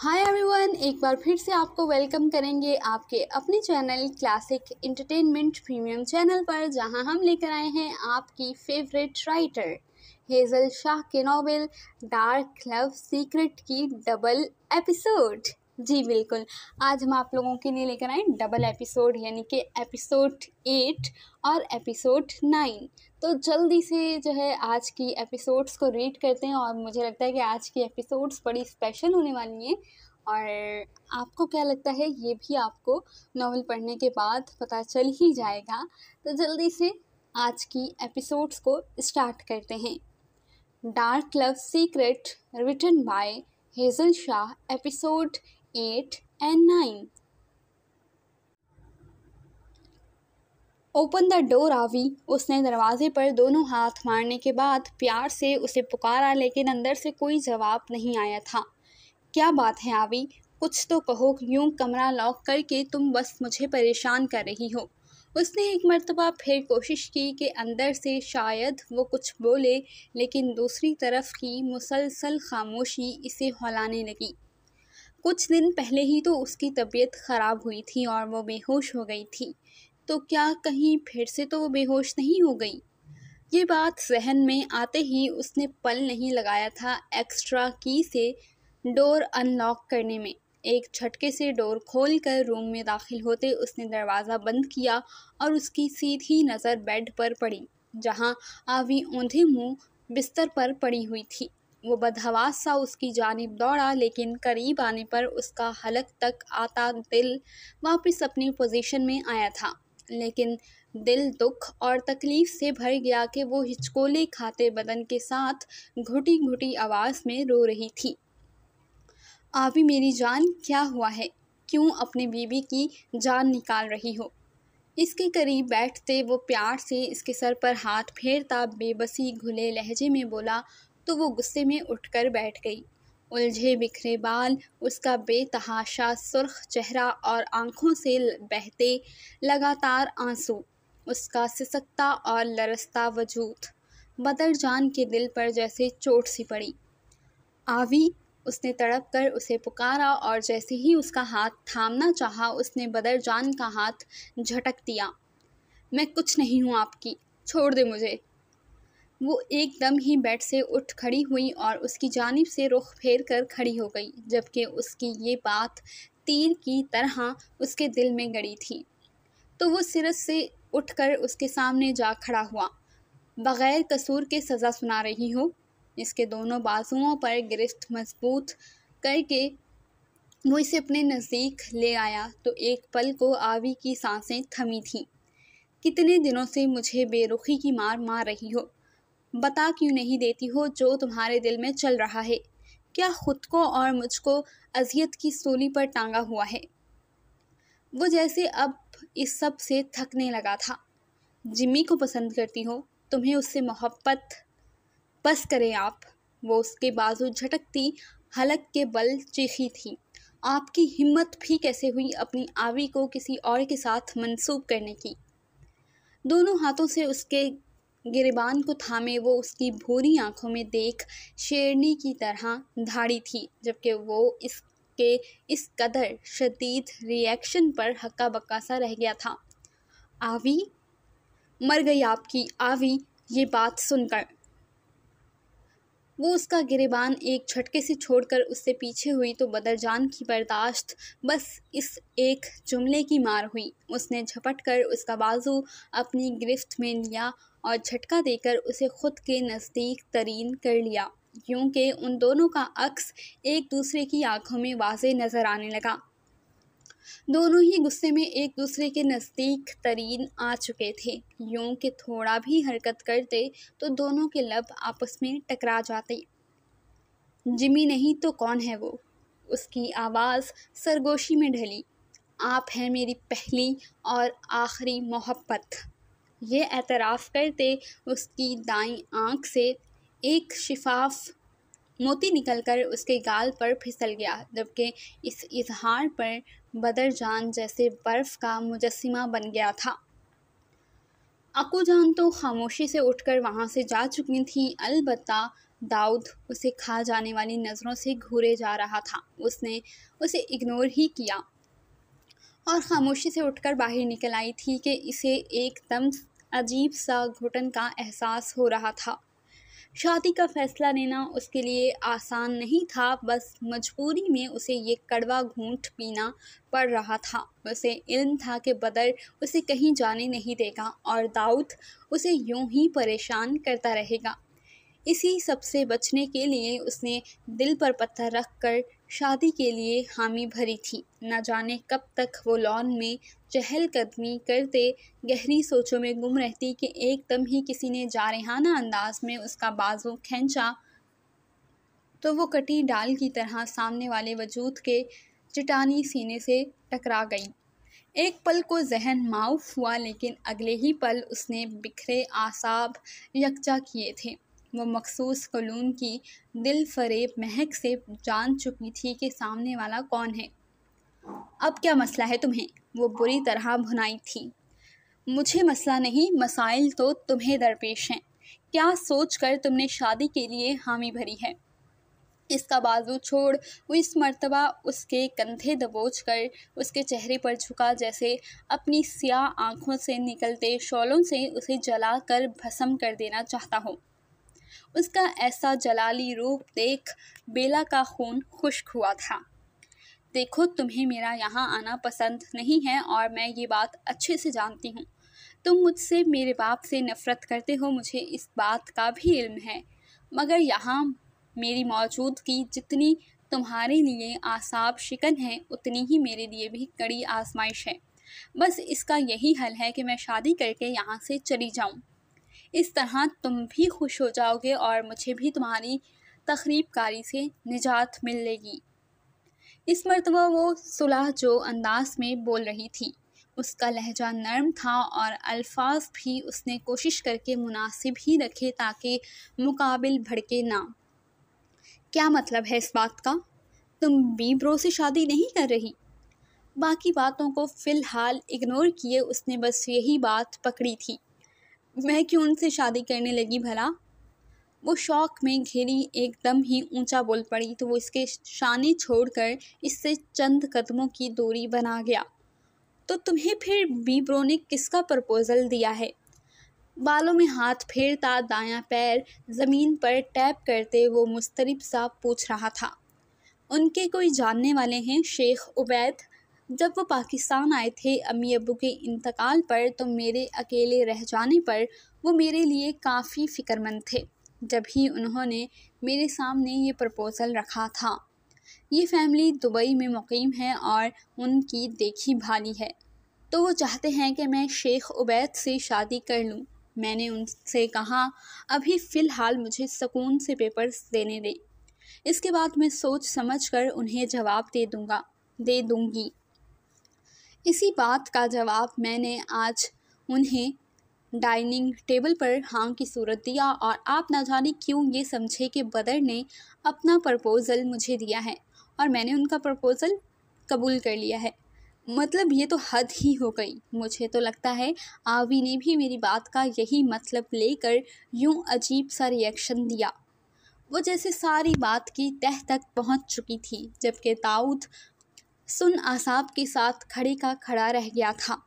hi everyone एक बार फिर से आपको वेलकम करेंगे आपके अपने channel classic entertainment premium channel पर जहां हम लेकर आए हैं आपकी फेवरेट राइटर हेजल शाह के नॉवल डार्क लव सीक्रेट की डबल एपिसोड जी बिल्कुल आज हम आप लोगों के लिए लेकर आए डबल एपिसोड यानी कि एपिसोड एट और एपिसोड नाइन तो जल्दी से जो है आज की एपिसोड्स को रीड करते हैं और मुझे लगता है कि आज की एपिसोड्स बड़ी स्पेशल होने वाली हैं और आपको क्या लगता है ये भी आपको नावल पढ़ने के बाद पता चल ही जाएगा तो जल्दी से आज की एपिसोड्स को स्टार्ट करते हैं dark love secret return by Hazel Shah episode eight and nine open the door Avi उसने दरवाजे पर दोनों हाथ मारने के बाद प्यार से उसे पुकारा लेकिन अंदर से कोई जवाब नहीं आया था क्या बात है आवी कुछ तो कहो यूं कमरा लॉक करके तुम बस मुझे परेशान कर रही हो उसने एक मरतबा फिर कोशिश की कि अंदर से शायद वो कुछ बोले लेकिन दूसरी तरफ की मुसलसल खामोशी इसे हौलाने लगी कुछ दिन पहले ही तो उसकी तबीयत ख़राब हुई थी और वो बेहोश हो गई थी तो क्या कहीं फिर से तो वो बेहोश नहीं हो गई ये बात जहन में आते ही उसने पल नहीं लगाया था एक्स्ट्रा की से डोर अनलॉक करने में एक झटके से डोर खोलकर रूम में दाखिल होते उसने दरवाज़ा बंद किया और उसकी सीधी नज़र बेड पर पड़ी जहां आवी ओंधे मुंह बिस्तर पर पड़ी हुई थी वो बदहवास सा उसकी जानब दौड़ा लेकिन करीब आने पर उसका हलक तक आता दिल वापस अपनी पोजीशन में आया था लेकिन दिल दुख और तकलीफ़ से भर गया कि वो हिचकोले खाते बदन के साथ घुटी घुटी आवाज़ में रो रही थी आवी मेरी जान क्या हुआ है क्यों अपने बीबी की जान निकाल रही हो इसके करीब बैठते वो प्यार से इसके सर पर हाथ फेरता बेबसी घुले लहजे में बोला तो वो गुस्से में उठकर बैठ गई उलझे बिखरे बाल उसका बेतहाशा सुर्ख चेहरा और आँखों से बहते लगातार आंसू उसका सिसकता और लरसता वजूद बदर जान के दिल पर जैसे चोट सी पड़ी आवी उसने तड़प कर उसे पुकारा और जैसे ही उसका हाथ थामना चाहा उसने बदर जान का हाथ झटक दिया मैं कुछ नहीं हूँ आपकी छोड़ दे मुझे वो एकदम ही बेड से उठ खड़ी हुई और उसकी जानिब से रुख फेर कर खड़ी हो गई जबकि उसकी ये बात तीर की तरह उसके दिल में गड़ी थी तो वो सिरस से उठकर उसके सामने जा खड़ा हुआ बग़ैर कसूर के सज़ा सुना रही हो इसके दोनों बाजुओं पर गिरफ्त मजबूत करके वो इसे अपने नज़दीक ले आया तो एक पल को आवी की सांसें थमी थीं कितने दिनों से मुझे बेरुखी की मार मार रही हो बता क्यों नहीं देती हो जो तुम्हारे दिल में चल रहा है क्या खुद को और मुझको अजियत की सोली पर टांगा हुआ है वो जैसे अब इस सब से थकने लगा था जिम्मी को पसंद करती हो तुम्हें उससे मोहब्बत बस करें आप वो उसके बाजू झटकती हलक के बल चीखी थी आपकी हिम्मत भी कैसे हुई अपनी आवी को किसी और के साथ मंसूब करने की दोनों हाथों से उसके गिरबान को थामे वो उसकी भूरी आंखों में देख शेरनी की तरह धाड़ी थी जबकि वो इसके इस कदर शदीद रिएक्शन पर हक्का बक्का सा रह गया था आवी मर गई आपकी आवी ये बात सुनकर वो उसका गिरेबान एक झटके से छोड़कर उससे पीछे हुई तो बदरजान की बर्दाश्त बस इस एक जुमले की मार हुई उसने झपट कर उसका बाजू अपनी गिरफ्त में लिया और झटका देकर उसे खुद के नज़दीक तरीन कर लिया क्योंकि उन दोनों का अक्स एक दूसरे की आंखों में वाजे नज़र आने लगा दोनों ही गुस्से में एक दूसरे के नज़दीक तरीन आ चुके थे यूं कि थोड़ा भी हरकत करते तो दोनों के लब आपस में टकरा जाते जिमी नहीं तो कौन है वो उसकी आवाज़ सरगोशी में ढली आप हैं मेरी पहली और आखिरी मोहब्बत यह एतराफ़ करते उसकी दाई आँख से एक शिफाफ मोती निकलकर उसके गाल पर फिसल गया जबकि इस इजहार पर बदर जान जैसे बर्फ़ का मुजस्मा बन गया था जान तो खामोशी से उठकर वहाँ से जा चुकी थी अलबत् दाऊद उसे खा जाने वाली नज़रों से घूरे जा रहा था उसने उसे इग्नोर ही किया और खामोशी से उठकर बाहर निकल आई थी कि इसे एकदम अजीब सा घुटन का एहसास हो रहा था शादी का फैसला लेना उसके लिए आसान नहीं था बस मजबूरी में उसे ये कड़वा घूंट पीना पड़ रहा था उसे इल्म था कि बदर उसे कहीं जाने नहीं देगा और दाऊद उसे यूं ही परेशान करता रहेगा इसी सबसे बचने के लिए उसने दिल पर पत्थर रख कर शादी के लिए हामी भरी थी न जाने कब तक वो लॉन में चहलकदमी करते गहरी सोचों में गुम रहती कि एकदम ही किसी ने जारहाना अंदाज में उसका बाजू खींचा तो वो कटी डाल की तरह सामने वाले वजूद के चटानी सीने से टकरा गई एक पल को जहन माउफ हुआ लेकिन अगले ही पल उसने बिखरे आसाब यकजा किए थे वो मखसूस कलून की दिल फरेब महक से जान चुकी थी कि सामने वाला कौन है अब क्या मसला है तुम्हें वो बुरी तरह भुनाई थी मुझे मसला नहीं मसाइल तो तुम्हें दरपेश हैं क्या सोच कर तुमने शादी के लिए हामी भरी है इसका बाजू छोड़ वो इस मर्तबा उसके कंधे दबोच कर उसके चेहरे पर झुका जैसे अपनी स्याह आँखों से निकलते शॉलों से उसे जला कर भस्म कर देना चाहता हो उसका ऐसा जलाली रूप देख बेला का खून खुश्क हुआ था देखो तुम्हें मेरा यहाँ आना पसंद नहीं है और मैं ये बात अच्छे से जानती हूँ तुम मुझसे मेरे बाप से नफ़रत करते हो मुझे इस बात का भी इल्म है मगर यहाँ मेरी मौजूदगी जितनी तुम्हारे लिए आसाब शिकन है उतनी ही मेरे लिए भी कड़ी आजमाइश है बस इसका यही हल है कि मैं शादी करके यहाँ से चली जाऊँ इस तरह तुम भी खुश हो जाओगे और मुझे भी तुम्हारी तकरीबकारी से निजात मिलेगी इस मरतबा वो सुलह जो अंदाज में बोल रही थी उसका लहजा नरम था और अल्फाज भी उसने कोशिश करके मुनासिब ही रखे ताकि मुकाबिल भड़के ना क्या मतलब है इस बात का तुम बी ब्रो से शादी नहीं कर रही बाकी बातों को फ़िलहाल इग्नोर किए उसने बस यही बात पकड़ी थी मैं क्यों उनसे शादी करने लगी भला वो शौक में घेरी एकदम ही ऊंचा बोल पड़ी तो वो इसके शाने छोड़कर इससे चंद कदमों की दूरी बना गया तो तुम्हें फिर बीब्रो ने किसका प्रपोज़ल दिया है बालों में हाथ फेरता दायां पैर ज़मीन पर टैप करते वो मुस्तरब सा पूछ रहा था उनके कोई जानने वाले हैं शेख उबैद जब वो पाकिस्तान आए थे अम्मी अबू के इंतकाल पर तो मेरे अकेले रह जाने पर वो मेरे लिए काफ़ी फ़िक्रमंद थे जब ही उन्होंने मेरे सामने ये प्रपोज़ल रखा था ये फैमिली दुबई में मुकीम है और उनकी देखी भाली है तो वो चाहते हैं कि मैं शेख उबैद से शादी कर लूँ मैंने उनसे कहा अभी फ़िलहाल मुझे सुकून से पेपर्स देने दें इसके बाद मैं सोच समझ कर उन्हें जवाब दे दूँगा दे दूँगी इसी बात का जवाब मैंने आज उन्हें डाइनिंग टेबल पर हाँ की सूरत दिया और आप ना जाने क्यों ये समझे कि बदर ने अपना प्रपोज़ल मुझे दिया है और मैंने उनका प्रपोज़ल कबूल कर लिया है मतलब ये तो हद ही हो गई मुझे तो लगता है आवी ने भी मेरी बात का यही मतलब लेकर यूं अजीब सा रिएक्शन दिया वो जैसे सारी बात की तह तक पहुंच चुकी थी जबकि दाऊद सुन आसाब के साथ खड़े का खड़ा रह गया था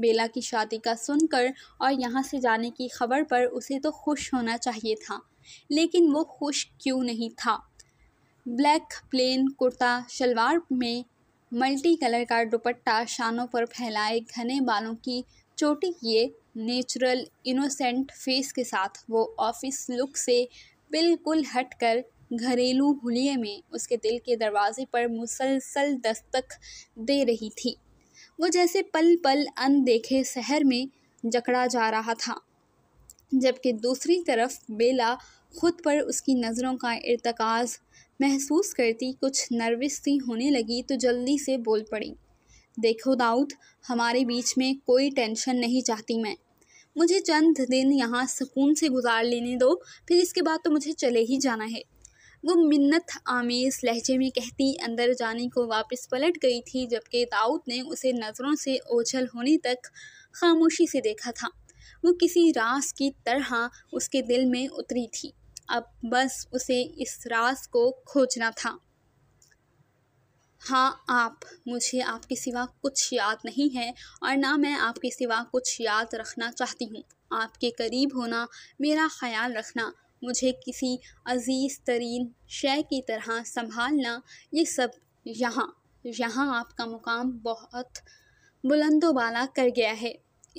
बेला की शादी का सुनकर और यहाँ से जाने की खबर पर उसे तो खुश होना चाहिए था लेकिन वो खुश क्यों नहीं था ब्लैक प्लेन कुर्ता शलवार में मल्टी कलर का दुपट्टा शानों पर फैलाए घने बालों की चोटी किए नेचुरल इनोसेंट फेस के साथ वो ऑफिस लुक से बिल्कुल हटकर घरेलू हुलिये में उसके दिल के दरवाजे पर मुसलसल दस्तक दे रही थी वो जैसे पल पल अनदेखे शहर में जकड़ा जा रहा था जबकि दूसरी तरफ बेला खुद पर उसकी नज़रों का इरतकाज महसूस करती कुछ नर्वस सी होने लगी तो जल्दी से बोल पड़ी देखो दाऊद हमारे बीच में कोई टेंशन नहीं चाहती मैं मुझे चंद दिन यहाँ सुकून से गुजार लेने दो फिर इसके बाद तो मुझे चले ही जाना है वो मिन्नत आमेज़ लहजे में कहती अंदर जाने को वापस पलट गई थी जबकि दाऊद ने उसे नज़रों से ओझल होने तक खामोशी से देखा था वो किसी रास की तरह उसके दिल में उतरी थी अब बस उसे इस रास को खोजना था हाँ आप मुझे आपके सिवा कुछ याद नहीं है और ना मैं आपके सिवा कुछ याद रखना चाहती हूँ आपके करीब होना मेरा ख्याल रखना मुझे किसी अजीज़ तरीन शय की तरह संभालना ये सब यहाँ यहाँ आपका मुकाम बहुत बुलंदोबाला कर गया है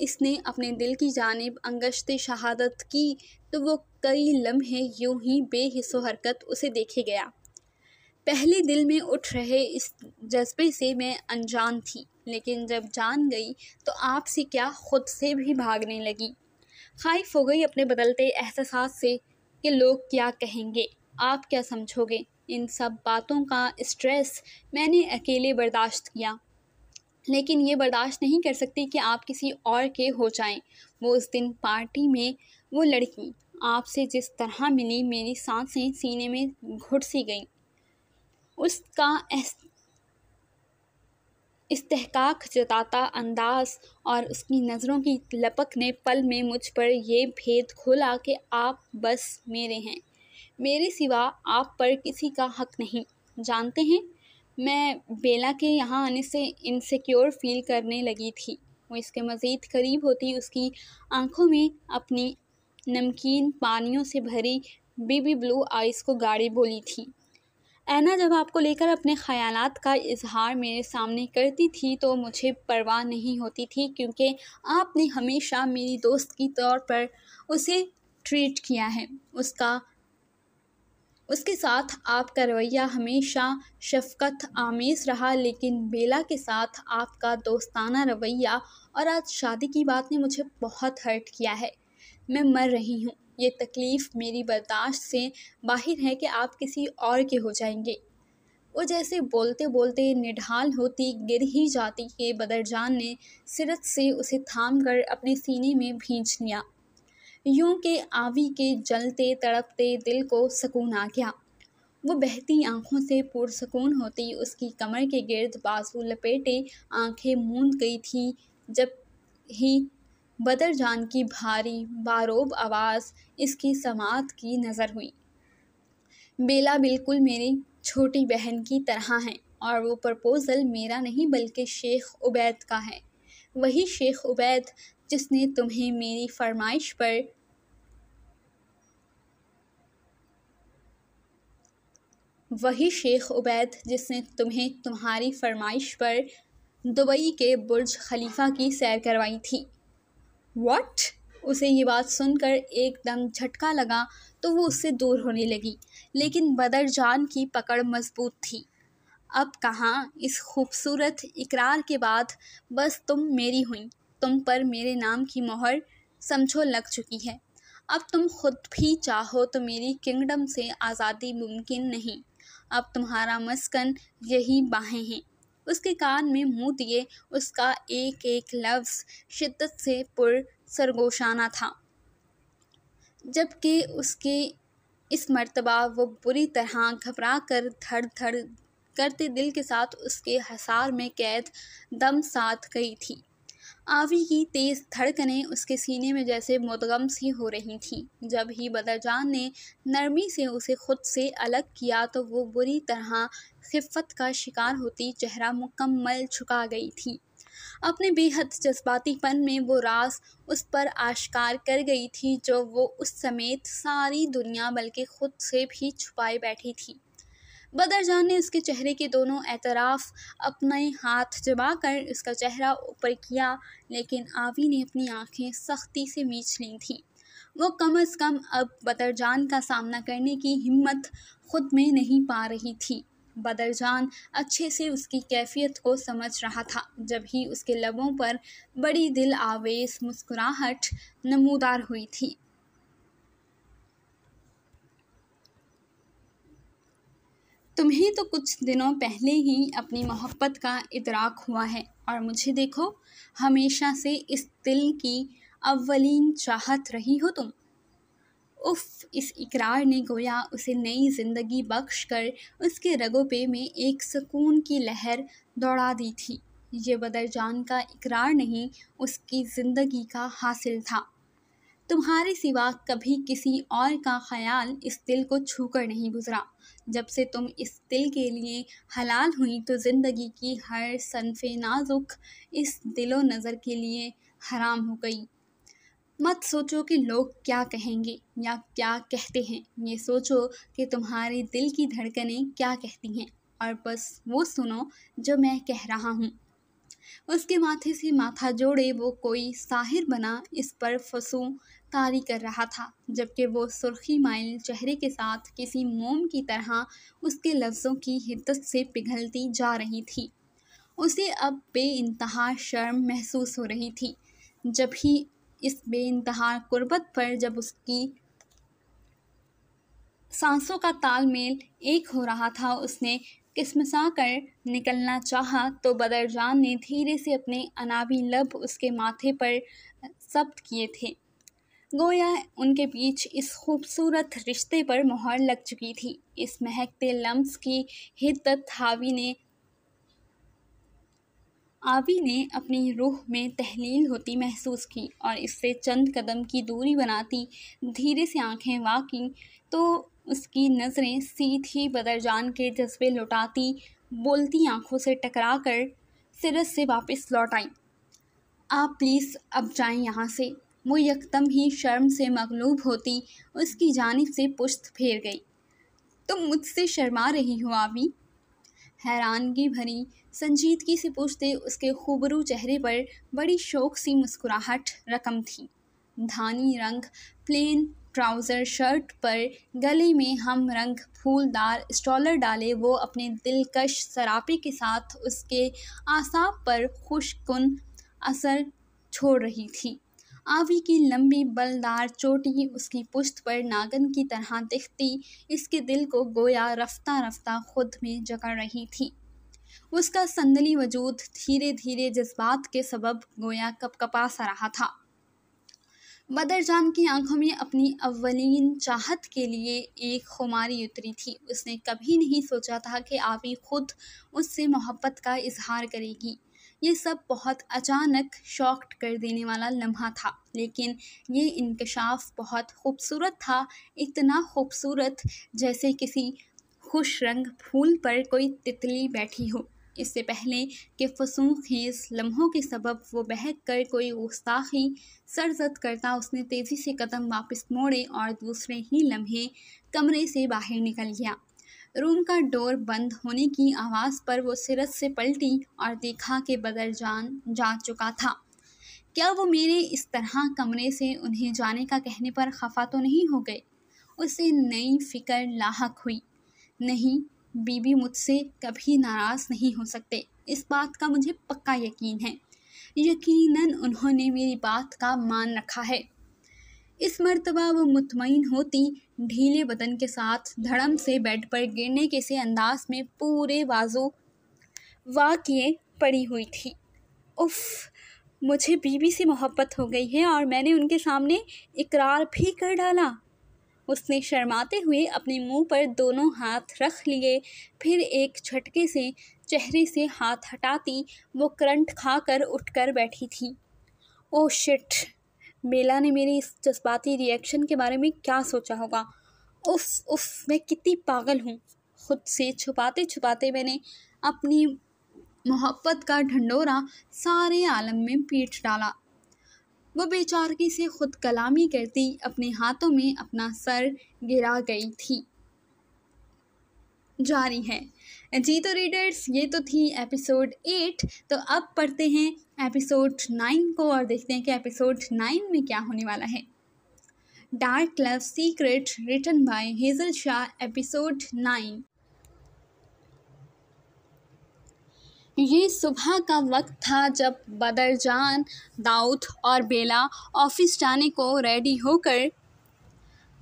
इसने अपने दिल की जानब अंगश्त शहादत की तो वो कई लम्हे यूं ही बेहिसो हरकत उसे देखे गया पहले दिल में उठ रहे इस जज्बे से मैं अनजान थी लेकिन जब जान गई तो आपसे क्या ख़ुद से भी भागने लगी खाइफ हो गई अपने बदलते एहसास से कि लोग क्या कहेंगे आप क्या समझोगे इन सब बातों का स्ट्रेस मैंने अकेले बर्दाश्त किया लेकिन ये बर्दाश्त नहीं कर सकती कि आप किसी और के हो जाएं वो उस दिन पार्टी में वो लड़की आपसे जिस तरह मिली मेरी सांसें सीने में घुट सी गई उसका इस्तेहकाक जताता अंदाज़ और उसकी नज़रों की लपक ने पल में मुझ पर यह भेद खोला कि आप बस मेरे हैं मेरे सिवा आप पर किसी का हक नहीं जानते हैं मैं बेला के यहाँ आने से इनसिक्योर फील करने लगी थी वो इसके मज़ीद करीब होती उसकी आंखों में अपनी नमकीन पानियों से भरी बीबी ब्लू आइस को गाड़ी बोली थी ऐना जब आपको लेकर अपने ख्याल का इजहार मेरे सामने करती थी तो मुझे परवाह नहीं होती थी क्योंकि आपने हमेशा मेरी दोस्त की तौर पर उसे ट्रीट किया है उसका उसके साथ आपका रवैया हमेशा शफकत आमेज़ रहा लेकिन बेला के साथ आपका दोस्ताना रवैया और आज शादी की बात ने मुझे बहुत हर्ट किया है मैं मर रही हूँ ये तकलीफ़ मेरी बर्दाश्त से बाहर है कि आप किसी और के हो जाएंगे वो जैसे बोलते बोलते निढाल होती गिर ही जाती है बदरजान ने सिरत से उसे थाम कर अपने सीने में भींच लिया यूं के आवी के जलते तड़पते दिल को सुकून आ गया वो बहती आंखों से पुरसकून होती उसकी कमर के गिर्द बाजू लपेटे आंखें मूंद गई थी जब ही बदर जान की भारी बारोब आवाज़ इसकी समात की नज़र हुई बेला बिल्कुल मेरी छोटी बहन की तरह है और वो प्रपोज़ल मेरा नहीं बल्कि शेख उबैद का है वही शेख उबैद जिसने तुम्हें मेरी फरमाइश पर वही शेख उबैद जिसने तुम्हें तुम्हारी फरमाइश पर दुबई के बुर्ज खलीफा की सैर करवाई थी वॉट उसे ये बात सुनकर एकदम झटका लगा तो वो उससे दूर होने लगी लेकिन बदर जान की पकड़ मजबूत थी अब कहाँ इस खूबसूरत इकरार के बाद बस तुम मेरी हुई तुम पर मेरे नाम की मोहर समझो लग चुकी है अब तुम खुद भी चाहो तो मेरी किंगडम से आज़ादी मुमकिन नहीं अब तुम्हारा मस्कन यही बाहें हैं उसके कान में मुँह दिए उसका एक एक लफ्ज़ शिद्दत से पुर सरगोशाना था जबकि उसके इस मर्तबा वो बुरी तरह घबरा कर धड़ धड़ करते दिल के साथ उसके हसार में कैद दम साथ गई थी आवी की तेज़ धड़कनें उसके सीने में जैसे मुदगम सी हो रही थीं जब ही बदरजान ने नरमी से उसे खुद से अलग किया तो वो बुरी तरह खिफत का शिकार होती चेहरा मुकम्मल झुका गई थी अपने बेहद जज्बातीपन में वो रास उस पर आश्कार कर गई थी जो वो उस समेत सारी दुनिया बल्कि खुद से भी छुपाए बैठी थी बदर जान ने उसके चेहरे के दोनों एतराफ़ अपने हाथ जमा कर उसका चेहरा ऊपर किया लेकिन आवी ने अपनी आंखें सख्ती से मीच ली थीं वो कम अज़ कम अब बदरजान का सामना करने की हिम्मत खुद में नहीं पा रही थी बदरजान अच्छे से उसकी कैफियत को समझ रहा था जब ही उसके लबों पर बड़ी दिल आवेश मुस्कुराहट नमूदार हुई थी तुम्हें तो कुछ दिनों पहले ही अपनी मोहब्बत का इतराक हुआ है और मुझे देखो हमेशा से इस दिल की अव्वलीन चाहत रही हो तुम उफ इस इकरार ने गोया उसे नई जिंदगी बख्श कर उसके रगोपे पे में एक सुकून की लहर दौड़ा दी थी ये बदर जान का इकरार नहीं उसकी ज़िंदगी का हासिल था तुम्हारे सिवा कभी किसी और का ख्याल इस दिल को छूकर नहीं गुजरा जब से तुम इस दिल के लिए हलाल हुई तो ज़िंदगी की हर सनफ़ नाजुक इस दिलो नज़र के लिए हराम हो गई मत सोचो कि लोग क्या कहेंगे या क्या कहते हैं ये सोचो कि तुम्हारे दिल की धड़कनें क्या कहती हैं और बस वो सुनो जो मैं कह रहा हूँ उसके माथे से माथा जोड़े वो कोई साहिर बना इस पर फंसूँ कारी कर रहा था जबकि वो सुर्खी माइल चेहरे के साथ किसी मोम की तरह उसके लफ्ज़ों की हिद्दत से पिघलती जा रही थी उसे अब बे शर्म महसूस हो रही थी जब ही इस बे इंतहा पर जब उसकी सांसों का तालमेल एक हो रहा था उसने किस्मसा कर निकलना चाहा तो बदरजान ने धीरे से अपने अनाबी लब उसके माथे पर जब्त किए थे गोया उनके बीच इस खूबसूरत रिश्ते पर मोहर लग चुकी थी इस महकते लम्स की हिद्दत हावी ने आवी ने अपनी रूह में तहलील होती महसूस की और इससे चंद कदम की दूरी बनाती धीरे से आंखें वाकी तो उसकी नज़रें सीधी बदरजान के जज्बे लौटाती बोलती आंखों से टकरा कर सिरस से वापस लौट आई आप प्लीज़ अब जाएं यहाँ से वो यकदम ही शर्म से मगलूब होती उसकी जानब से पुश्त फेर गई तुम तो मुझसे शर्मा रही हो आवी हैरानगी भरी संजीदगी से पूछते उसके खूबरू चेहरे पर बड़ी शौक सी मुस्कुराहट रकम थी धानी रंग प्लेन ट्राउज़र शर्ट पर गले में हम रंग फूलदार स्टॉलर डाले वो अपने दिलकश सरापे के साथ उसके आसाब पर खुशकुन असर छोड़ रही थी आवी की लंबी बलदार चोटी उसकी पुश्त पर नागन की तरह दिखती इसके दिल को गोया रफ्ता रफ्ता खुद में जकड़ रही थी उसका संदली वजूद धीरे धीरे जज्बात के सबब गोया कपकपा सा रहा था बदर जान की आंखों में अपनी अवलिन चाहत के लिए एक खुमारी उतरी थी उसने कभी नहीं सोचा था कि आवी खुद उससे मोहब्बत का इजहार करेगी ये सब बहुत अचानक शॉक्ड कर देने वाला लम्हा था लेकिन ये इंकशाफ बहुत खूबसूरत था इतना खूबसूरत जैसे किसी खुश रंग फूल पर कोई तितली बैठी हो इससे पहले कि फसूँ खेज लम्हों के सबब वो बहक कर कोई गुस्ताखी सरजद करता उसने तेज़ी से कदम वापस मोड़े और दूसरे ही लम्हे कमरे से बाहर निकल गया रूम का डोर बंद होने की आवाज़ पर वो सिरत से पलटी और देखा कि बदर जान जा चुका था क्या वो मेरे इस तरह कमरे से उन्हें जाने का कहने पर खफा तो नहीं हो गए उसे नई फिक्र लाक हुई नहीं बीबी मुझसे कभी नाराज़ नहीं हो सकते इस बात का मुझे पक्का यकीन है यकीनन उन्होंने मेरी बात का मान रखा है इस मरतबा वो मुतमिन होती ढीले बदन के साथ धड़म से बेड पर गिरने के से अंदाज में पूरे वाजो वाक्य पड़ी हुई थी उफ़ मुझे बीवी से मोहब्बत हो गई है और मैंने उनके सामने इकरार भी कर डाला उसने शर्माते हुए अपने मुंह पर दोनों हाथ रख लिए फिर एक झटके से चेहरे से हाथ हटाती वो करंट खाकर उठकर बैठी थी ओ शिट मेला ने मेरे इस जज्बाती रिएक्शन के बारे में क्या सोचा होगा उफ उफ मैं कितनी पागल हूँ खुद से छुपाते छुपाते मैंने अपनी मोहब्बत का ढंडोरा सारे आलम में पीट डाला वो बेचारगी से खुद कलामी करती अपने हाथों में अपना सर गिरा गई थी जारी है जी तो रीडर्स ये तो थी एपिसोड एट तो अब पढ़ते हैं एपिसोड नाइन को और देखते हैं कि एपिसोड नाइन में क्या होने वाला है dark love secret return by Hazel Shah episode nine ये सुबह का वक्त था जब बदरजान दाऊद और बेला ऑफिस जाने को रेडी होकर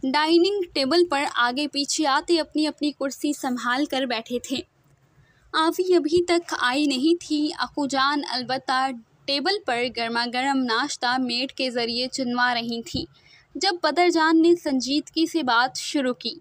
डाइनिंग टेबल पर आगे पीछे आते अपनी अपनी कुर्सी संभाल कर बैठे थे आवी अभी तक आई नहीं थी अकूजान अलबत् टेबल पर गर्मा गर्म नाश्ता मेट के ज़रिए चुनवा रही थी जब बदरजान ने संजीदगी से बात शुरू की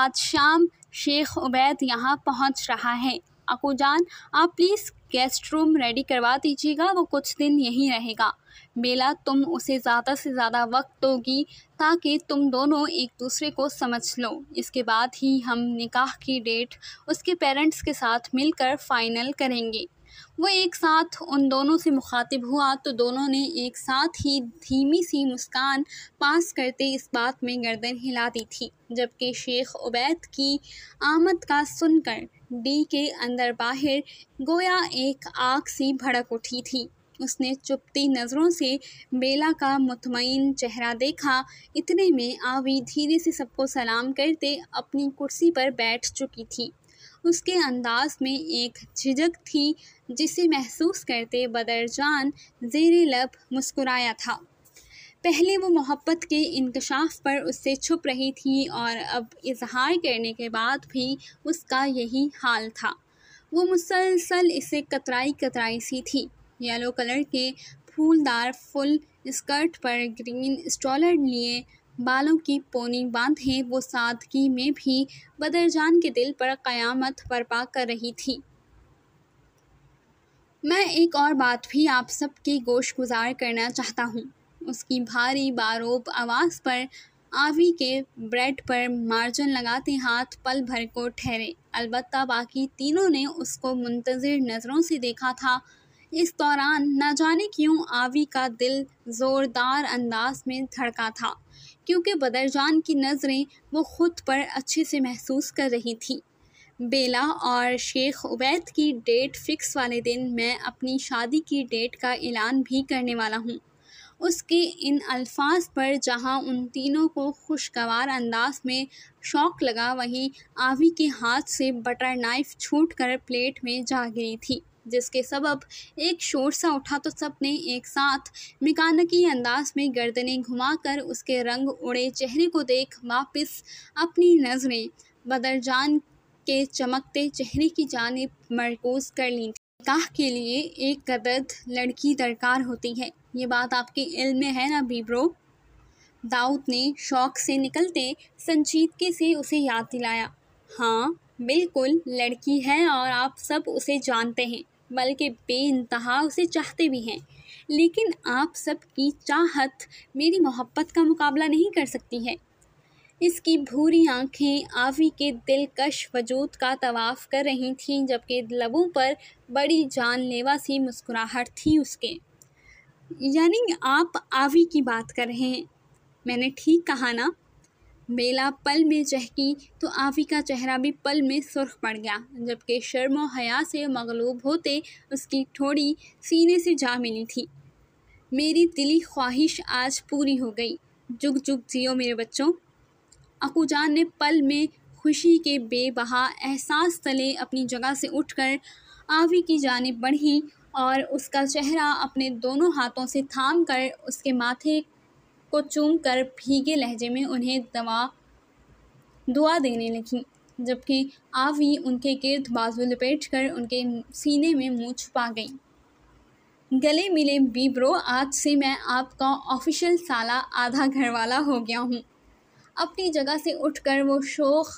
आज शाम शेख उबैद यहाँ पहुँच रहा है अकूजान आप प्लीज़ गेस्ट रूम रेडी करवा दीजिएगा वो कुछ दिन यहीं रहेगा बेला तुम उसे ज़्यादा से ज़्यादा वक्त दोगी ताकि तुम दोनों एक दूसरे को समझ लो इसके बाद ही हम निकाह की डेट उसके पेरेंट्स के साथ मिलकर फाइनल करेंगे वो एक साथ उन दोनों से मुखातिब हुआ तो दोनों ने एक साथ ही धीमी सी मुस्कान पास करते इस बात में गर्दन हिला दी थी जबकि शेख उबैद की आमद का सुनकर डी के अंदर बाहर गोया एक आग सी भड़क उठी थी उसने चुपती नज़रों से बेला का मुतमिन चेहरा देखा इतने में आवी धीरे से सबको सलाम करते अपनी कुर्सी पर बैठ चुकी थी उसके अंदाज में एक झिझक थी जिसे महसूस करते बदरजान जेर लब मुस्कुराया था पहले वो मोहब्बत के इंकशाफ पर उससे छुप रही थी और अब इजहार करने के बाद भी उसका यही हाल था वो मुसलसल इसे कतराई कतराई सी थी येलो कलर के फूलदार फुल स्कर्ट पर ग्रीन स्ट्रॉलर लिए बालों की पोनी बांधे वो सादगी में भी बदरजान के दिल पर क़यामत बरपा कर रही थी मैं एक और बात भी आप सबके गोश गुजार करना चाहता हूँ उसकी भारी बारोब आवाज़ पर आवी के ब्रेड पर मार्जन लगाते हाथ पल भर को ठहरे अलबत्ता बाकी तीनों ने उसको मुंतज़िर नज़रों से देखा था इस दौरान न जाने क्यों आवी का दिल ज़ोरदार अंदाज में धड़का था क्योंकि बदरजान की नज़रें वो खुद पर अच्छे से महसूस कर रही थी बेला और शेख उबैद की डेट फिक्स वाले दिन मैं अपनी शादी की डेट का ऐलान भी करने वाला हूँ उसके इन अल्फाज पर जहाँ उन तीनों को खुशगवार अंदाज में शौक लगा वहीं आवी के हाथ से बटर नाइफ छूट कर प्लेट में जा गई थी जिसके सबब एक शोर सा उठा तो सबने एक साथ मिकानकी अंदाज में गर्दने घुमाकर उसके रंग उड़े चेहरे को देख वापस अपनी नज़रें बदरजान के चमकते चेहरे की जानब मरकूज कर ली निकाह के लिए एक गदद लड़की दरकार होती है ये बात आपके इल्म में है ना बीब्रो दाऊद ने शौक से निकलते संजीदगी से उसे याद दिलाया हाँ बिल्कुल लड़की है और आप सब उसे जानते हैं बल्कि बेानतहा उसे चाहते भी हैं लेकिन आप सब की चाहत मेरी मोहब्बत का मुकाबला नहीं कर सकती है इसकी भूरी आंखें आवी के दिलकश वजूद का तवाफ़ कर रही थीं जबकि लबों पर बड़ी जानलेवा सी मुस्कुराहट थी उसके यानी आप आवी की बात कर रहे हैं मैंने ठीक कहा ना बेला पल में चहकी तो आफी का चेहरा भी पल में सुर्ख पड़ गया जबकि शर्म हया से मगलूब होते उसकी थोड़ी सीने से जा मिली थी मेरी दिली ख्वाहिश आज पूरी हो गई जुग जुग जियो मेरे बच्चों अकुजान ने पल में खुशी के बेबहा एहसास तले अपनी जगह से उठकर आवी की जानब बढ़ी और उसका चेहरा अपने दोनों हाथों से थाम कर उसके माथे को चूम कर भीगे लहजे में उन्हें दवा दुआ देने लगी जबकि आवी उनके गिर्द बाजू लपेट कर उनके सीने में मुँह छुपा गई गले मिले बीब्रो आज से मैं आपका ऑफिशियल साला आधा घरवाला हो गया हूँ अपनी जगह से उठकर वो शोख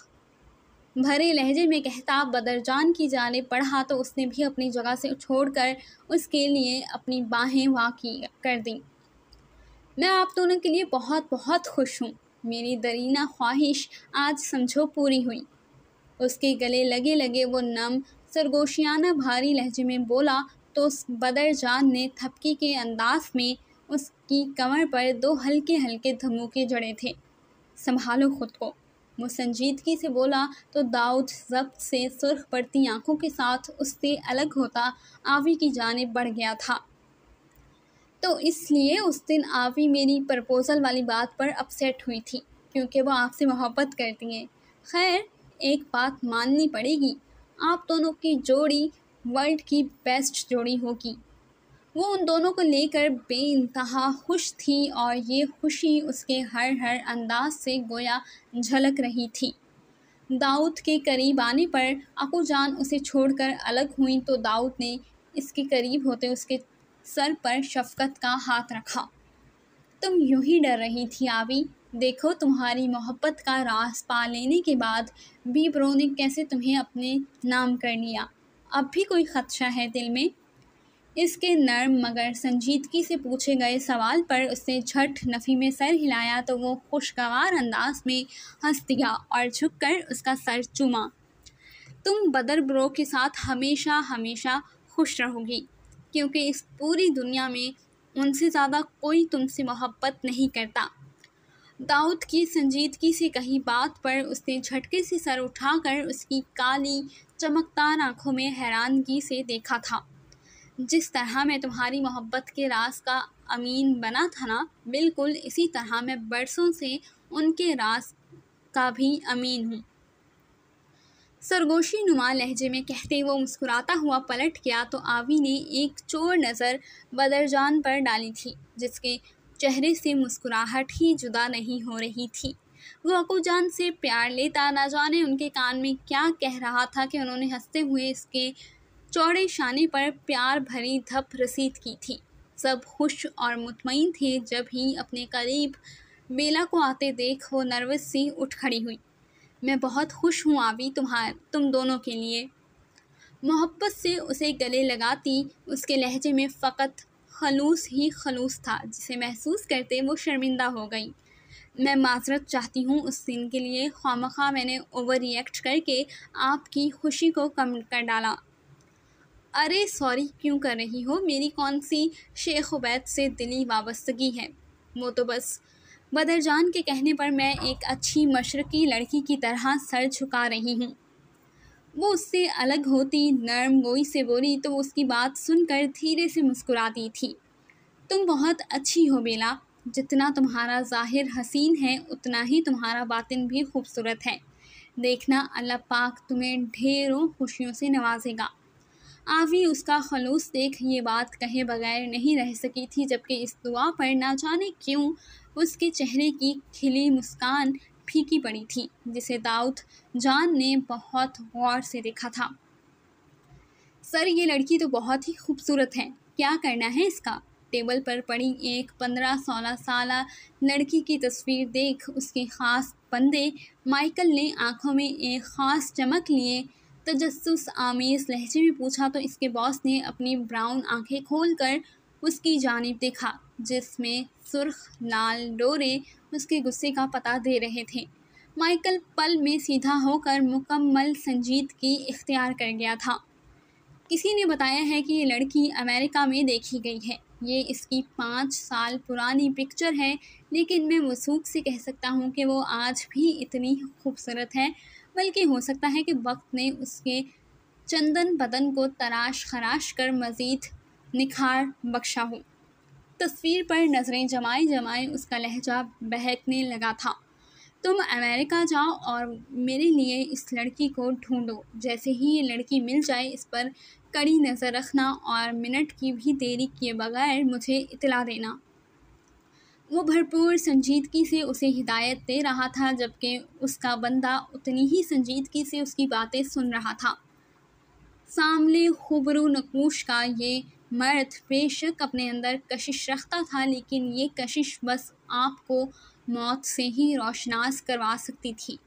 भरे लहजे में कहता बदरजान की जाने पढ़ा तो उसने भी अपनी जगह से छोड़कर उसके लिए अपनी बाहें वाह की कर दी मैं आप दोनों के लिए बहुत बहुत खुश हूँ मेरी दरीना ख्वाहिश आज समझो पूरी हुई उसके गले लगे लगे वो नम सरगोशियाना भारी लहजे में बोला तो उस बदर जान ने थपकी के अंदाज में उसकी कमर पर दो हल्के हल्के धमोके जड़े थे संभालो खुद को वो संजीदगी से बोला तो दाऊद जब्त से सुर्ख पड़ती आंखों के साथ उससे अलग होता आवी की जानब बढ़ गया था तो इसलिए उस दिन आवी मेरी प्रपोज़ल वाली बात पर अपसेट हुई थी क्योंकि वो आपसे मोहब्बत करती हैं खैर एक बात माननी पड़ेगी आप दोनों की जोड़ी वर्ल्ड की बेस्ट जोड़ी होगी वो उन दोनों को लेकर बे खुश थी और ये खुशी उसके हर हर अंदाज से गोया झलक रही थी दाऊद के करीब आने पर अकूजान उसे छोड़कर अलग हुई तो दाऊद ने इसके करीब होते उसके सर पर शफकत का हाथ रखा तुम यूं ही डर रही थी आवी देखो तुम्हारी मोहब्बत का रास पा लेने के बाद भी ब्रो ने कैसे तुम्हें अपने नाम कर लिया अब भी कोई खदशा है दिल में इसके नर्म मगर संजीदगी से पूछे गए सवाल पर उसने झट नफ़ी में सर हिलाया तो वो खुशगवार अंदाज में हंस दिया और झुककर उसका सर चूमा तुम बदर ब्रो के साथ हमेशा हमेशा खुश रहोगी क्योंकि इस पूरी दुनिया में उनसे ज़्यादा कोई तुमसे मोहब्बत नहीं करता दाऊद की संजीदगी से कही बात पर उसने झटके से सर उठाकर उसकी काली चमकदार आंखों में हैरानगी से देखा था जिस तरह मैं तुम्हारी मोहब्बत के राज का अमीन बना था ना बिल्कुल इसी तरह मैं बरसों से उनके राज का भी अमीन हूँ सरगोशी नुमा लहजे में कहते वो मुस्कुराता हुआ पलट गया तो आवी ने एक चोर नज़र बदरजान पर डाली थी जिसके चेहरे से मुस्कुराहट ही जुदा नहीं हो रही थी वो अकूजान से प्यार लेता ना जाने उनके कान में क्या कह रहा था कि उन्होंने हंसते हुए इसके चौड़े शाने पर प्यार भरी धप रसीद की थी सब खुश और मुतमिन थे जब ही अपने करीब बेला को आते देख वो नर्वस सी उठ खड़ी हुई मैं बहुत खुश हूँ आवी तुम्हार तुम दोनों के लिए मोहब्बत से उसे गले लगाती उसके लहजे में फ़कत खलूस ही खलूस था जिसे महसूस करते वो शर्मिंदा हो गई मैं माजरत चाहती हूँ उस दिन के लिए खाम खा मैंने ओवर रिएक्ट करके आपकी खुशी को कम कर डाला अरे सॉरी क्यों कर रही हो मेरी कौन सी शेख उबैद से दिली वाबस्तगी है वो तो बस बदरजान के कहने पर मैं एक अच्छी मशरकी लड़की की तरह सर झुका रही हूँ वो उससे अलग होती नरम गोई से बोली तो उसकी बात सुनकर धीरे से मुस्कुराती थी तुम बहुत अच्छी हो बेला जितना तुम्हारा ज़ाहिर हसीन है उतना ही तुम्हारा बातिन भी खूबसूरत है देखना अल्लाह पाक तुम्हें ढेरों खुशियों से नवाजेगा आवी उसका खलूस देख ये बात कहे बगैर नहीं रह सकी थी जबकि इस दुआ पर ना जाने क्यों उसके चेहरे की खिली मुस्कान फीकी पड़ी थी जिसे दाऊद जान ने बहुत गौर से देखा था सर ये लड़की तो बहुत ही खूबसूरत है क्या करना है इसका टेबल पर पड़ी एक पंद्रह सोलह साल लड़की की तस्वीर देख उसके ख़ास बंदे माइकल ने आंखों में एक ख़ास चमक लिए तजस्स आमेज लहजे में पूछा तो इसके बॉस ने अपनी ब्राउन आंखें खोलकर उसकी जानब देखा जिसमें सुर्ख लाल डोरे उसके गुस्से का पता दे रहे थे माइकल पल में सीधा होकर मुकम्मल की इख्तियार कर गया था किसी ने बताया है कि ये लड़की अमेरिका में देखी गई है ये इसकी पाँच साल पुरानी पिक्चर है लेकिन मैं वसूख से कह सकता हूँ कि वो आज भी इतनी खूबसूरत है बल्कि हो सकता है कि वक्त ने उसके चंदन बदन को तराश खराश कर मज़ीद निखार बख्शा हो तस्वीर पर नज़रें जमाए जमाए उसका लहजा बहकने लगा था तुम अमेरिका जाओ और मेरे लिए इस लड़की को ढूंढो जैसे ही ये लड़की मिल जाए इस पर कड़ी नज़र रखना और मिनट की भी देरी किए बगैर मुझे इतला देना वो भरपूर संजीदगी से उसे हिदायत दे रहा था जबकि उसका बंदा उतनी ही संजीदगी से उसकी बातें सुन रहा था सामने खूबरू नकूश का ये मर्द बेशक अपने अंदर कशिश रखता था लेकिन ये कशिश बस आपको मौत से ही रोशनास करवा सकती थी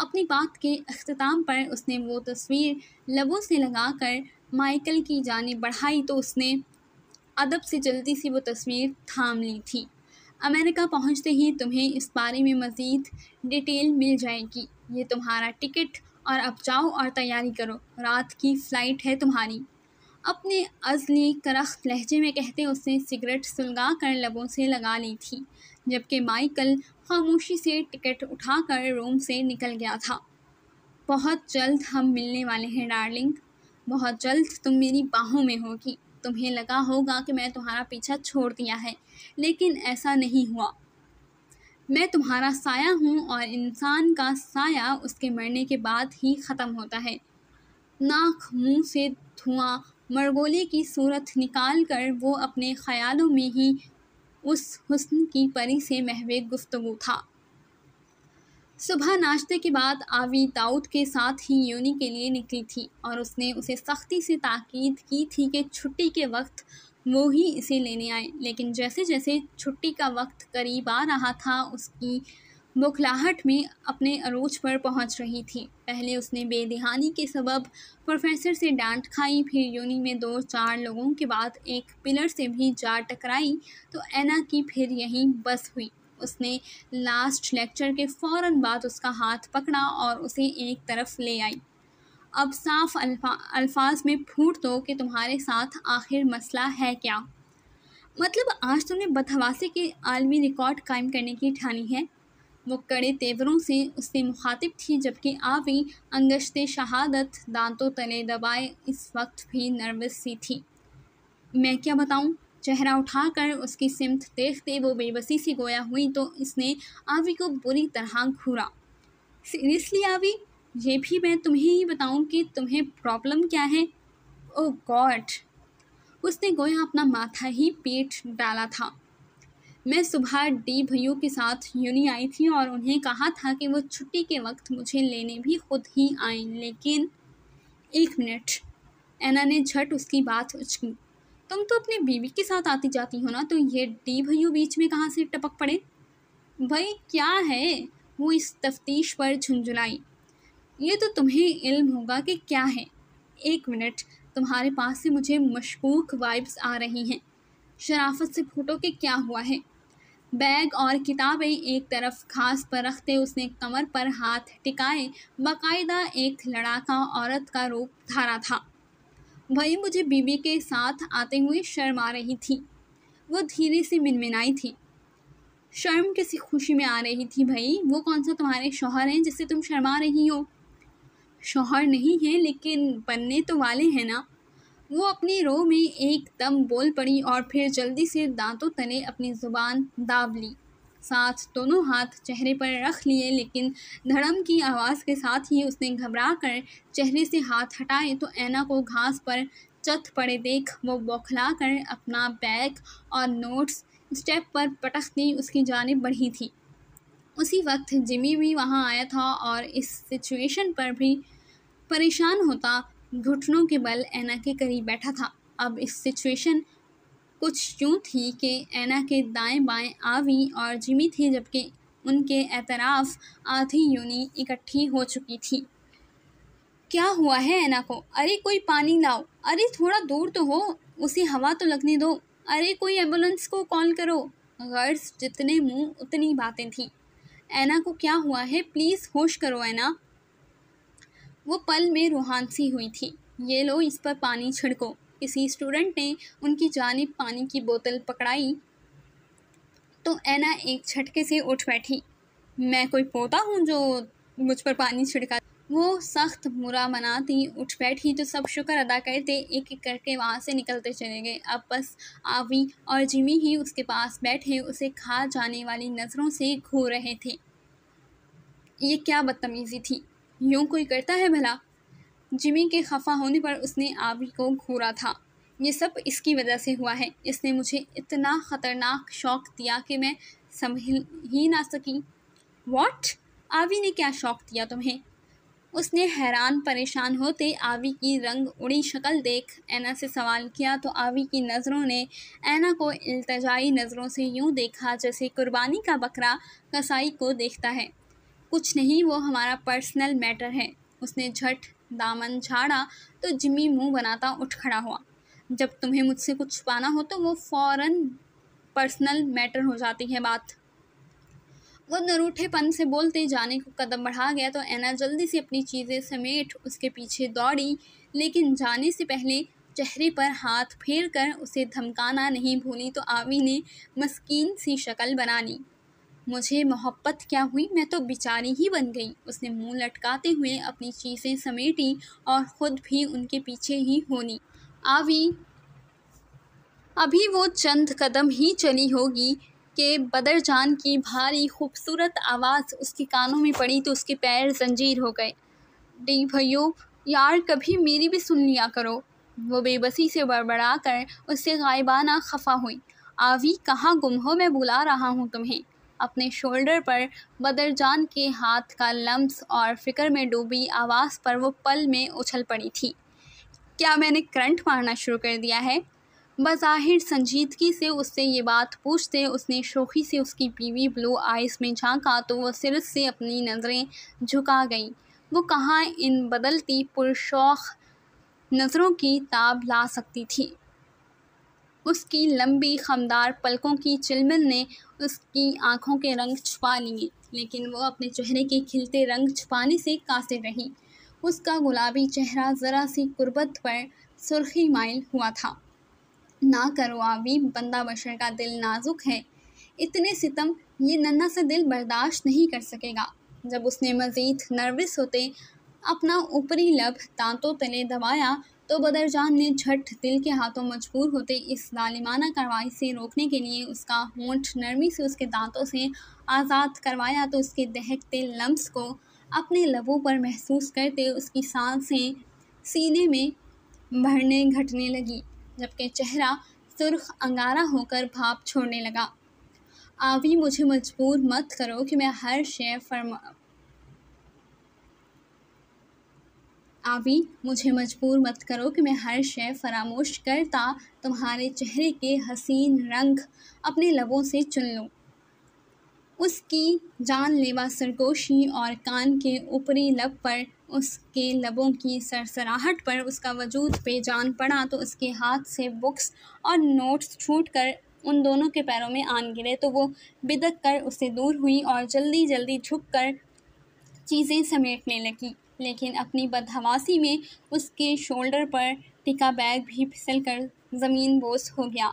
अपनी बात के अख्ताम पर उसने वो तस्वीर लबों से लगाकर माइकल की जानी बढ़ाई तो उसने अदब से जल्दी सी वो तस्वीर थाम ली थी अमेरिका पहुंचते ही तुम्हें इस बारे में मज़ीद डिटेल मिल जाएगी ये तुम्हारा टिकट और अब जाओ और तैयारी करो रात की फ़्लाइट है तुम्हारी अपने अजली करख्त लहजे में कहते उसने सिगरेट सुलगा कर लबों से लगा ली थी जबकि माइकल खामोशी से टिकट उठाकर रूम से निकल गया था बहुत जल्द हम मिलने वाले हैं डार्लिंग बहुत जल्द तुम मेरी बाहों में होगी तुम्हें लगा होगा कि मैं तुम्हारा पीछा छोड़ दिया है लेकिन ऐसा नहीं हुआ मैं तुम्हारा साया हूँ और इंसान का साया उसके मरने के बाद ही ख़त्म होता है नाक मुंह से धुआं मरगोले की सूरत निकाल कर वो अपने ख्यालों में ही उस हुस्न की परी से महवे गुफ्तु था सुबह नाश्ते के बाद आवी दाऊद के साथ ही योनी के लिए निकली थी और उसने उसे सख्ती से ताकीद की थी कि छुट्टी के वक्त वो ही इसे लेने आए लेकिन जैसे जैसे छुट्टी का वक्त करीब आ रहा था उसकी बौखलाहट में अपने अरोज पर पहुंच रही थी पहले उसने बेदहानी के सबब प्रोफेसर से डांट खाई फिर योनि में दो चार लोगों के बाद एक पिलर से भी जा टकराई तो ऐना की फिर यहीं बस हुई उसने लास्ट लेक्चर के फ़ौर बाद उसका हाथ पकड़ा और उसे एक तरफ ले आई अब साफ अल्फा अल्फाज में फूट दो कि तुम्हारे साथ आखिर मसला है क्या मतलब आज तुमने बदहवासे के आलमी रिकॉर्ड कायम करने की ठानी है वो कड़े तेवरों से उससे मुखातिब थी जबकि आवी अंगश्त शहादत दांतों तले दबाए इस वक्त भी नर्वस सी थी मैं क्या बताऊँ चेहरा उठाकर उसकी सिमत देखते वो बेबसी सी गोया हुई तो इसने आवी को बुरी तरह घूरा सीरियसली आवी ये भी मैं तुम्हें ही बताऊं कि तुम्हें प्रॉब्लम क्या है ओ गॉड उसने गोया अपना माथा ही पेट डाला था मैं सुबह डी भैयू के साथ यूनी आई थी और उन्हें कहा था कि वो छुट्टी के वक्त मुझे लेने भी खुद ही आए लेकिन एक मिनट एना ने झट उसकी बात उचकी तुम तो अपनी बीवी के साथ आती जाती हो ना तो ये डी भैयू बीच में कहाँ से टपक पड़े भाई क्या है वो इस तफ्तीश पर झुंझुलाई ये तो तुम्हें इल्म होगा कि क्या है एक मिनट तुम्हारे पास से मुझे मशकूक वाइब्स आ रही हैं शराफत से फूटो कि क्या हुआ है बैग और किताबें एक तरफ घास पर रखते उसने कमर पर हाथ टिकाए बाकायदा एक लड़ाका औरत का रूप धारा था वही मुझे बीबी के साथ आते हुए शर्म आ रही थी वो धीरे से मिनमिनाई थी शर्म किसी खुशी में आ रही थी भाई वो कौन सा तुम्हारे शोहर हैं जिससे तुम शर्मा रही हो शोहर नहीं है लेकिन बनने तो वाले हैं ना वो अपनी रो में एकदम बोल पड़ी और फिर जल्दी से दांतों तले अपनी ज़ुबान दाब ली साथ दोनों हाथ चेहरे पर रख लिए लेकिन धड़म की आवाज़ के साथ ही उसने घबरा कर चेहरे से हाथ हटाए तो ऐना को घास पर चत पड़े देख वो बौखला कर अपना बैग और नोट्स स्टेप पर पटकती उसकी जानब बढ़ी थी उसी वक्त जिमी भी वहाँ आया था और इस सिचुएशन पर भी परेशान होता घुटनों के बल ऐना के करीब बैठा था अब इस सिचुएशन कुछ यूँ थी कि ऐना के दाएं बाएं आवी और जिमी थी जबकि उनके एतराफ़ आधी यूनी इकट्ठी हो चुकी थी क्या हुआ है ऐना को अरे कोई पानी लाओ अरे थोड़ा दूर तो हो उसे हवा तो लगने दो अरे कोई एम्बुलेंस को कॉल करो गर्ज जितने मुंह उतनी बातें थी ऐना को क्या हुआ है प्लीज़ होश करो ऐना वो पल में रूहानसी हुई थी ये लो इस पर पानी छिड़को किसी स्टूडेंट ने उनकी जानब पानी की बोतल पकड़ाई तो ऐना एक छटके से उठ बैठी मैं कोई पोता हूँ जो मुझ पर पानी छिड़का वो सख्त मुरा मनाती उठ बैठी तो सब शुक्र अदा करते एक एक करके वहाँ से निकलते चले गए अब बस आवी और जिमी ही उसके पास बैठे उसे खा जाने वाली नज़रों से घो रहे थे ये क्या बदतमीज़ी थी यूं कोई करता है भला जिमी के खफा होने पर उसने आबी को घूरा था ये सब इसकी वजह से हुआ है इसने मुझे इतना ख़तरनाक शौक दिया कि मैं संभल ही ना सकी वॉट आवी ने क्या शौक दिया तुम्हें उसने हैरान परेशान होते आवी की रंग उड़ी शक्ल देख ऐना से सवाल किया तो आवी की नज़रों ने ऐना को अल्तजाई नज़रों से यूं देखा जैसे कुर्बानी का बकरा कसाई को देखता है कुछ नहीं वो हमारा पर्सनल मैटर है उसने झट दामन झाड़ा तो जिमी मुंह बनाता उठ खड़ा हुआ जब तुम्हें मुझसे कुछ छुपाना हो तो वो फौरन पर्सनल मैटर हो जाती है बात वो नरूठेपन से बोलते जाने को कदम बढ़ा गया तो ऐना जल्दी से अपनी चीज़ें समेट उसके पीछे दौड़ी लेकिन जाने से पहले चेहरे पर हाथ फेर कर उसे धमकाना नहीं भूली तो आवी ने मस्किन सी शक्ल बना ली मुझे मोहब्बत क्या हुई मैं तो बेचारी ही बन गई उसने मुंह लटकाते हुए अपनी चीज़ें समेटी और ख़ुद भी उनके पीछे ही होनी आवी अभी वो चंद कदम ही चली होगी कि बदर जान की भारी खूबसूरत आवाज़ उसके कानों में पड़ी तो उसके पैर जंजीर हो गए डी भैयो यार कभी मेरी भी सुन लिया करो वो बेबसी से बड़बड़ा कर उससे गायबाना खफा हुई आवी कहाँ गुम हो मैं बुला रहा हूँ तुम्हें अपने शोल्डर पर बदरजान के हाथ का लम्स और फिक्र में डूबी आवाज़ पर वो पल में उछल पड़ी थी क्या मैंने करंट मारना शुरू कर दिया है बज़ाहिर संजीदगी से उससे ये बात पूछते उसने शोखी से उसकी बीवी ब्लू आइज़ में झांका तो वो सिर से अपनी नज़रें झुका गईं वो कहाँ इन बदलती पुरशोख़ नज़रों की ताब ला सकती थी उसकी लंबी खमदार पलकों की चिलमिल ने उसकी आंखों के रंग छुपा लिए लेकिन वो अपने चेहरे के खिलते रंग छुपाने से कासे रही उसका गुलाबी चेहरा ज़रा सी कुर्बत पर सुर्खी माइल हुआ था ना करो आवी बंदा बशर का दिल नाजुक है इतने सितम ये नन्ना सा दिल बर्दाश्त नहीं कर सकेगा जब उसने मज़ीद नर्वस होते अपना ऊपरी लब दांतों तले दबाया तो बदरजान ने झट दिल के हाथों मजबूर होते इस जालिमाना कार्रवाई से रोकने के लिए उसका होंठ नरमी से उसके दांतों से आज़ाद करवाया तो उसके दहकते लम्ब को अपने लबों पर महसूस करते उसकी सांसें सीने में भरने घटने लगी जबकि चेहरा सुर्ख अंगारा होकर भाप छोड़ने लगा आवी मुझे मजबूर मत करो कि मैं हर शेय फरमा आवी मुझे मजबूर मत करो कि मैं हर शय फरामोश करता तुम्हारे चेहरे के हसीन रंग अपने लबों से चुन लूँ उसकी जानलेवा सरगोशी और कान के ऊपरी लब पर उसके लबों की सरसराहट पर उसका वजूद पे जान पड़ा तो उसके हाथ से बुक्स और नोट्स छूट कर उन दोनों के पैरों में आन गिरे तो वो बिदक कर उससे दूर हुई और जल्दी जल्दी झुक कर चीज़ें समेटने लगी लेकिन अपनी बदहवासी में उसके शोल्डर पर टिका बैग भी फिसल कर ज़मीन बोस हो गया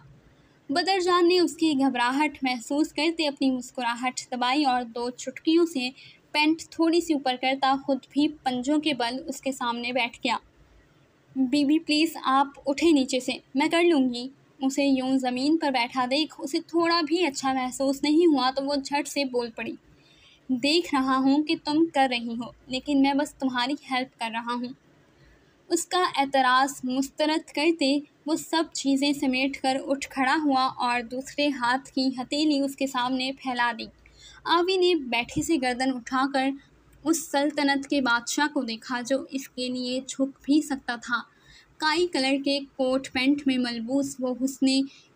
बदर जान ने उसकी घबराहट महसूस करते अपनी मुस्कुराहट दबाई और दो चुटकियों से पेंट थोड़ी सी ऊपर करता खुद भी पंजों के बल उसके सामने बैठ गया बीबी प्लीज़ आप उठे नीचे से मैं कर लूँगी उसे यूं ज़मीन पर बैठा देख उसे थोड़ा भी अच्छा महसूस नहीं हुआ तो वो झट से बोल पड़ी देख रहा हूँ कि तुम कर रही हो लेकिन मैं बस तुम्हारी हेल्प कर रहा हूँ उसका एतराज़ मुस्तरद करते वो सब चीज़ें समेट कर उठ खड़ा हुआ और दूसरे हाथ की हथेली उसके सामने फैला दी आवी ने बैठे से गर्दन उठाकर उस सल्तनत के बादशाह को देखा जो इसके लिए झुक भी सकता था काई कलर के कोट पैंट में मलबूस वो हुस्न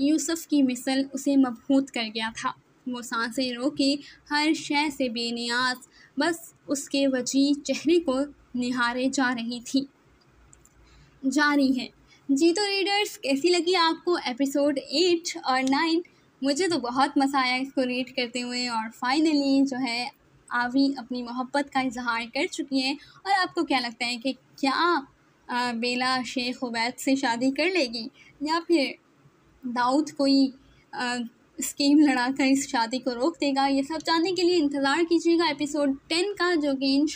यूसुफ की मिसल उसे मबहूत कर गया था वो सांसें रोकी हर शय से बेनियाज बस उसके वजी चेहरे को निहारे जा रही थी जारी है जी तो रीडर्स कैसी लगी आपको एपिसोड एट और नाइन मुझे तो बहुत मज़ा आया इसको रीड करते हुए और फाइनली जो है आवी अपनी मोहब्बत का इजहार कर चुकी है और आपको क्या लगता है कि क्या बेला शेख उबैद से शादी कर लेगी या फिर दाऊद कोई स्कीम लड़ाकर इस शादी को रोक देगा ये सब जानने के लिए इंतज़ार कीजिएगा एपिसोड टेन का जो कि इन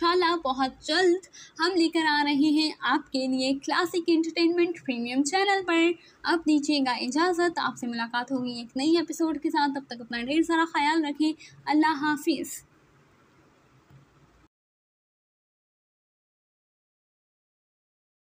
बहुत जल्द हम लेकर आ रहे हैं आपके लिए क्लासिक इंटरटेनमेंट प्रीमियम चैनल पर अब दीजिएगा इजाज़त आपसे मुलाकात होगी एक नई एपिसोड के साथ तब तक अपना ढेर सारा ख्याल रखें अल्लाह हाफिज़